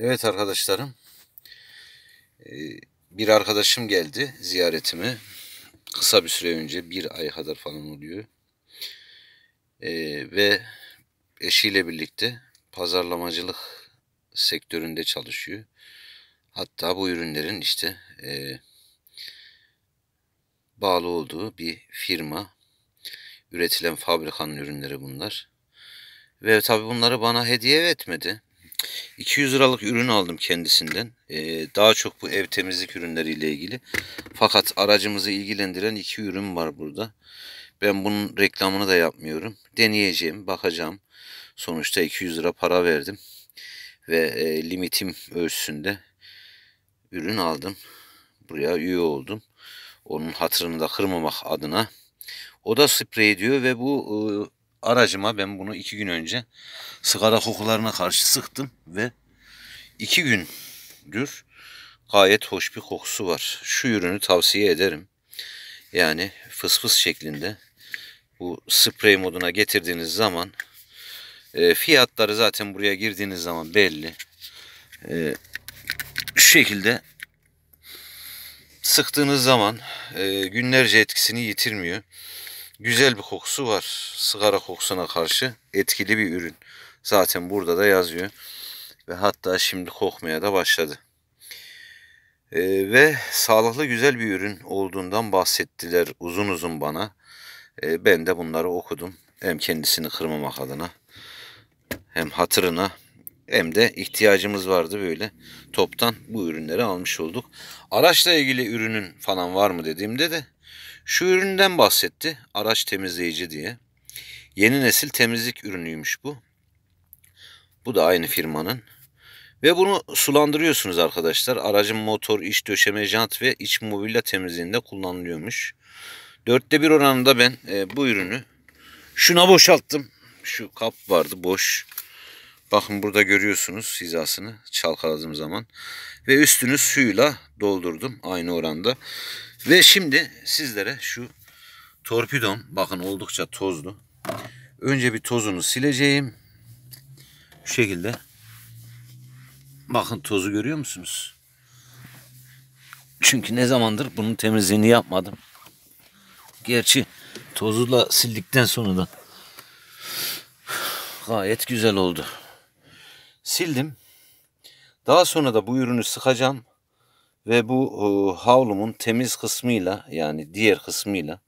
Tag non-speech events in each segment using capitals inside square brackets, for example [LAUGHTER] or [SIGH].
Evet arkadaşlarım. Ee, bir arkadaşım geldi ziyaretime. Kısa bir süre önce bir ay kadar falan oluyor. Ee, ve eşiyle birlikte pazarlamacılık sektöründe çalışıyor. Hatta bu ürünlerin işte e, bağlı olduğu bir firma. Üretilen fabrikanın ürünleri bunlar. Ve tabi bunları bana hediye etmedi. 200 liralık ürün aldım kendisinden. Ee, daha çok bu ev temizlik ürünleriyle ilgili. Fakat aracımızı ilgilendiren iki ürün var burada. Ben bunun reklamını da yapmıyorum. Deneyeceğim, bakacağım. Sonuçta 200 lira para verdim. Ve e, limitim ölçüsünde ürün aldım. Buraya üye oldum. Onun hatırını da kırmamak adına. O da sprey diyor ve bu e, aracıma ben bunu iki gün önce sigara kokularına karşı sıktım ve iki gündür gayet hoş bir kokusu var. Şu ürünü tavsiye ederim. Yani fısfıs şeklinde bu sprey moduna getirdiğiniz zaman e, fiyatları zaten buraya girdiğiniz zaman belli. E, şu şekilde sıktığınız zaman e, günlerce etkisini yitirmiyor. Güzel bir kokusu var. Sigara kokusuna karşı etkili bir ürün. Zaten burada da yazıyor. Ve hatta şimdi kokmaya da başladı. Ee, ve sağlıklı güzel bir ürün olduğundan bahsettiler uzun uzun bana. Ee, ben de bunları okudum. Hem kendisini kırmamak adına hem hatırına hem de ihtiyacımız vardı böyle toptan bu ürünleri almış olduk. Araçla ilgili ürünün falan var mı dediğimde de şu üründen bahsetti. Araç temizleyici diye. Yeni nesil temizlik ürünüymüş bu. Bu da aynı firmanın. Ve bunu sulandırıyorsunuz arkadaşlar. Aracın motor, iç döşeme, jant ve iç mobilya temizliğinde kullanılıyormuş. Dörtte bir oranında ben e, bu ürünü şuna boşalttım. Şu kap vardı boş. Bakın burada görüyorsunuz hizasını çalkaladığım zaman. Ve üstünü suyla doldurdum aynı oranda. Ve şimdi sizlere şu torpidom bakın oldukça tozlu. Önce bir tozunu sileceğim. Şu şekilde. Bakın tozu görüyor musunuz? Çünkü ne zamandır bunun temizliğini yapmadım. Gerçi tozu da sildikten sonra da gayet güzel oldu. Sildim. Daha sonra da bu ürünü sıkacağım. Ve bu e, havlumun temiz kısmıyla yani diğer kısmıyla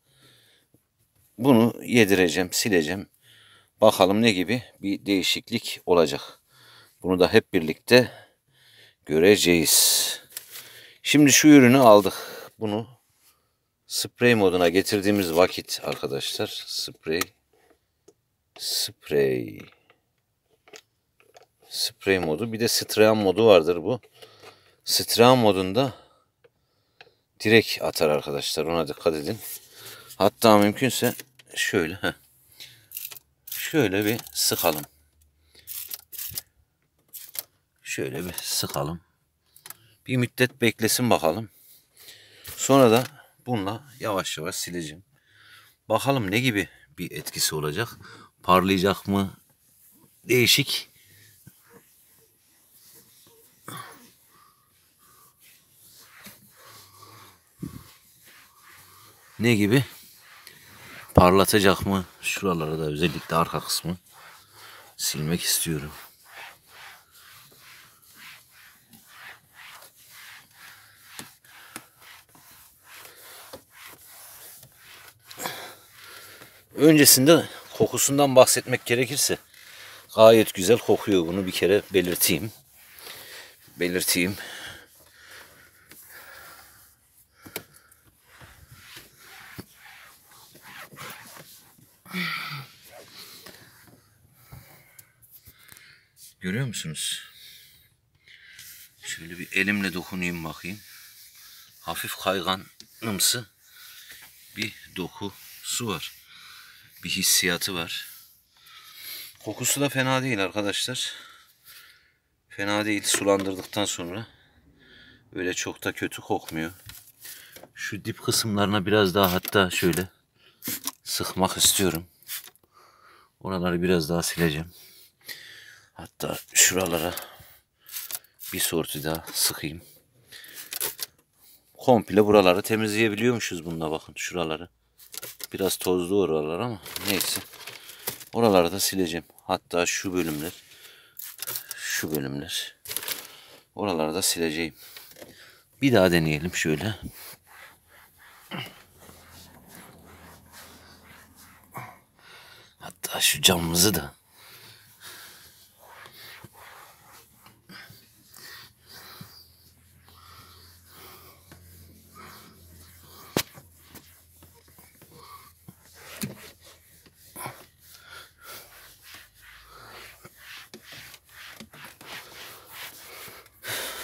bunu yedireceğim, sileceğim. Bakalım ne gibi bir değişiklik olacak. Bunu da hep birlikte göreceğiz. Şimdi şu ürünü aldık. Bunu sprey moduna getirdiğimiz vakit arkadaşlar sprey sprey sprey modu bir de stream modu vardır bu. Stram modunda direk atar arkadaşlar. Ona dikkat edin. Hatta mümkünse şöyle heh. şöyle bir sıkalım. Şöyle bir sıkalım. Bir müddet beklesin bakalım. Sonra da bununla yavaş yavaş sileceğim. Bakalım ne gibi bir etkisi olacak. Parlayacak mı? Değişik Ne gibi? Parlatacak mı? Şuralara da özellikle arka kısmı silmek istiyorum. Öncesinde kokusundan bahsetmek gerekirse gayet güzel kokuyor bunu bir kere belirteyim. Belirteyim. Görüyor musunuz? Şöyle bir elimle dokunayım bakayım. Hafif kayganımsı bir dokusu var. Bir hissiyatı var. Kokusu da fena değil arkadaşlar. Fena değil sulandırdıktan sonra. Öyle çok da kötü kokmuyor. Şu dip kısımlarına biraz daha hatta şöyle sıkmak istiyorum. Oraları biraz daha sileceğim. Hatta şuralara bir sorti daha sıkayım. Komple buraları temizleyebiliyormuşuz bununla bakın şuraları. Biraz tozlu oralar ama neyse. Oraları da sileceğim. Hatta şu bölümler. Şu bölümler. Oraları da sileceğim. Bir daha deneyelim şöyle. Hatta şu camımızı da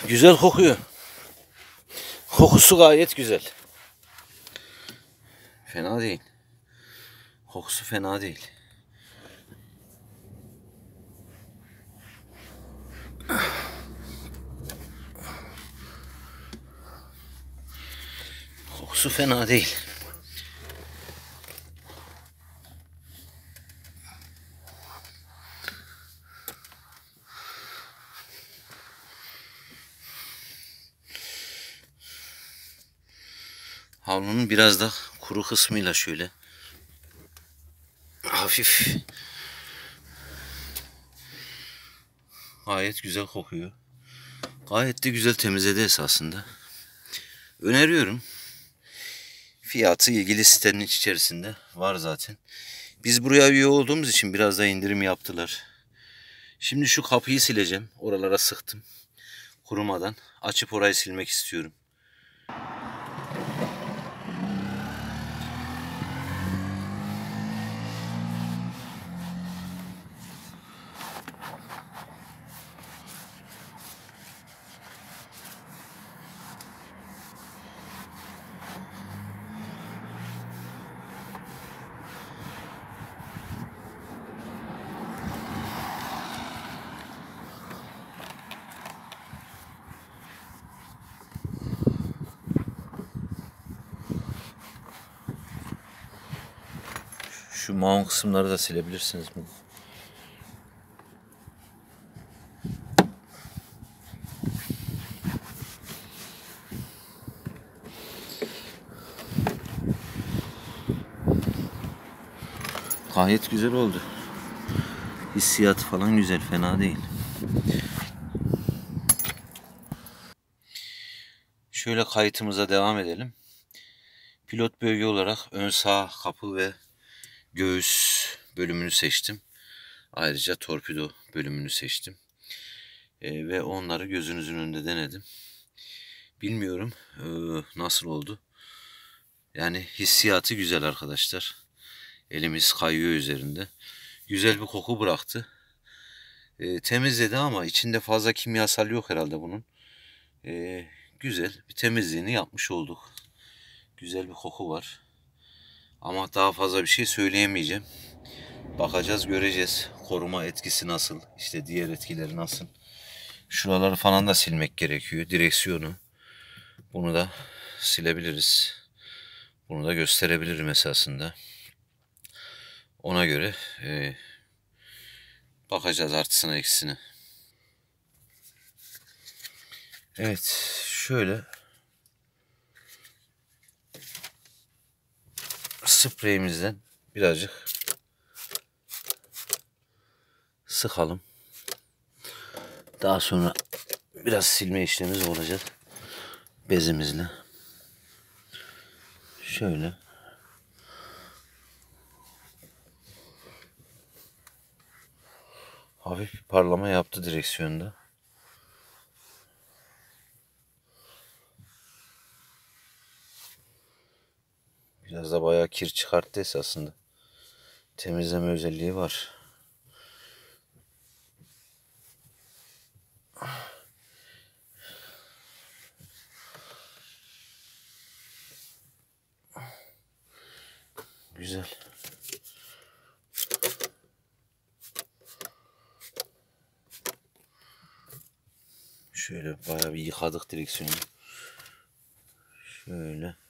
Güzel kokuyor. Kokusu gayet güzel. Fena değil. Kokusu fena değil. Kokusu fena değil. biraz da kuru kısmıyla şöyle hafif gayet güzel kokuyor. Gayet de güzel temizledi esasında. Öneriyorum. Fiyatı ilgili sitenin içerisinde var zaten. Biz buraya üye olduğumuz için biraz da indirim yaptılar. Şimdi şu kapıyı sileceğim. Oralara sıktım. Kurumadan. Açıp orayı silmek istiyorum. Şu maun kısımları da silebilirsiniz. Gayet güzel oldu. Hissiyatı falan güzel, fena değil. Şöyle kayıtımıza devam edelim. Pilot bölge olarak ön sağ kapı ve göğüs bölümünü seçtim. Ayrıca torpido bölümünü seçtim. E, ve onları gözünüzün önünde denedim. Bilmiyorum e, nasıl oldu. Yani hissiyatı güzel arkadaşlar. Elimiz kayıyor üzerinde. Güzel bir koku bıraktı. E, temizledi ama içinde fazla kimyasal yok herhalde bunun. E, güzel bir temizliğini yapmış olduk. Güzel bir koku var. Ama daha fazla bir şey söyleyemeyeceğim. Bakacağız göreceğiz. Koruma etkisi nasıl? İşte diğer etkileri nasıl? Şuraları falan da silmek gerekiyor. Direksiyonu. Bunu da silebiliriz. Bunu da gösterebilirim esasında. Ona göre e, bakacağız artısına eksisine. Evet şöyle spreyimizden birazcık sıkalım. Daha sonra biraz silme işlemimiz olacak bezimizle. Şöyle. Hafif bir parlama yaptı direksiyonda. Biraz da bayağı kir çıkarttı esasında. Temizleme özelliği var. Güzel. Şöyle bayağı bir yıkadık direksiyonu. Şöyle.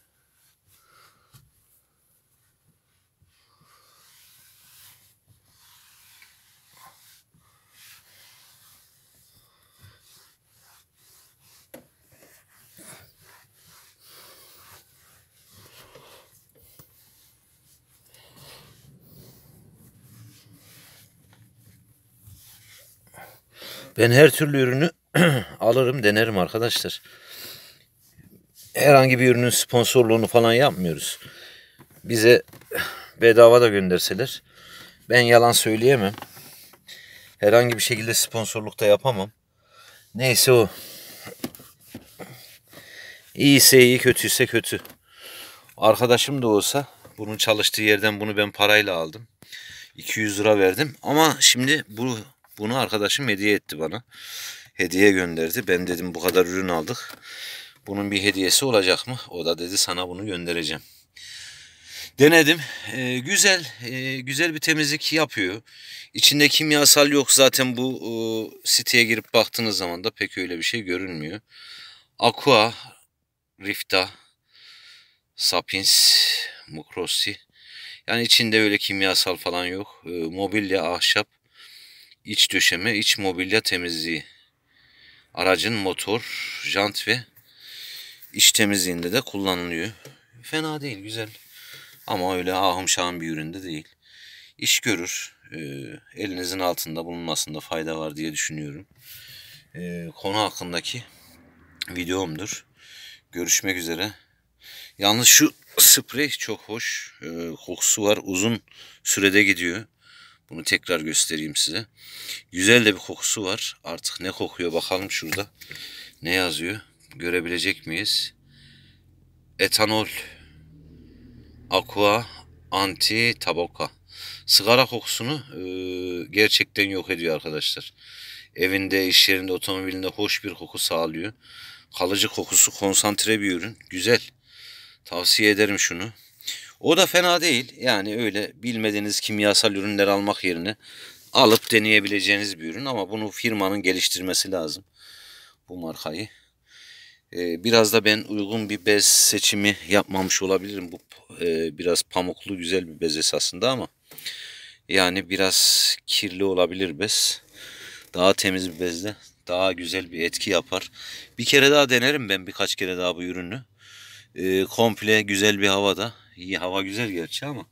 Ben her türlü ürünü [CLEARS THROAT] alırım denerim arkadaşlar. Herhangi bir ürünün sponsorluğunu falan yapmıyoruz. Bize bedava da gönderseler ben yalan söyleyemem. Herhangi bir şekilde sponsorluk da yapamam. Neyse o. İyiyse iyi kötüyse kötü. Arkadaşım da olsa bunun çalıştığı yerden bunu ben parayla aldım. 200 lira verdim ama şimdi bu bunu arkadaşım hediye etti bana. Hediye gönderdi. Ben dedim bu kadar ürün aldık. Bunun bir hediyesi olacak mı? O da dedi sana bunu göndereceğim. Denedim. Ee, güzel. E, güzel bir temizlik yapıyor. İçinde kimyasal yok. Zaten bu e, siteye girip baktığınız zaman da pek öyle bir şey görünmüyor. Aqua, Rifta, Sapins, Mukrossi. Yani içinde öyle kimyasal falan yok. E, mobilya, ahşap iç döşeme, iç mobilya temizliği. Aracın motor, jant ve iç temizliğinde de kullanılıyor. Fena değil, güzel. Ama öyle ahım şahım bir üründe değil. İş görür. E, elinizin altında bulunmasında fayda var diye düşünüyorum. E, konu hakkındaki videomdur. Görüşmek üzere. Yalnız şu sprey çok hoş. E, kokusu var. Uzun sürede gidiyor. Bunu tekrar göstereyim size. Güzel de bir kokusu var. Artık ne kokuyor bakalım şurada. Ne yazıyor? Görebilecek miyiz? Etanol. Aqua anti taboka. Sigara kokusunu e, gerçekten yok ediyor arkadaşlar. Evinde, iş yerinde, otomobilinde hoş bir koku sağlıyor. Kalıcı kokusu konsantre bir ürün. Güzel. Tavsiye ederim şunu. O da fena değil. Yani öyle bilmediğiniz kimyasal ürünler almak yerine alıp deneyebileceğiniz bir ürün ama bunu firmanın geliştirmesi lazım. Bu markayı. Ee, biraz da ben uygun bir bez seçimi yapmamış olabilirim. Bu e, biraz pamuklu güzel bir bez esasında ama yani biraz kirli olabilir bez. Daha temiz bir bezle daha güzel bir etki yapar. Bir kere daha denerim ben birkaç kere daha bu ürünü. Ee, komple güzel bir havada İyi hava güzel gerçi ama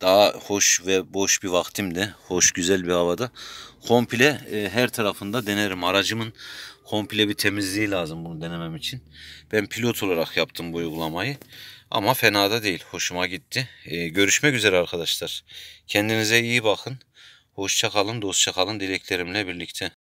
daha hoş ve boş bir vaktimde, hoş güzel bir havada komple e, her tarafında denerim. Aracımın komple bir temizliği lazım bunu denemem için. Ben pilot olarak yaptım bu uygulamayı ama fena da değil. Hoşuma gitti. E, görüşmek üzere arkadaşlar. Kendinize iyi bakın. Hoşça kalın, dostça kalın dileklerimle birlikte.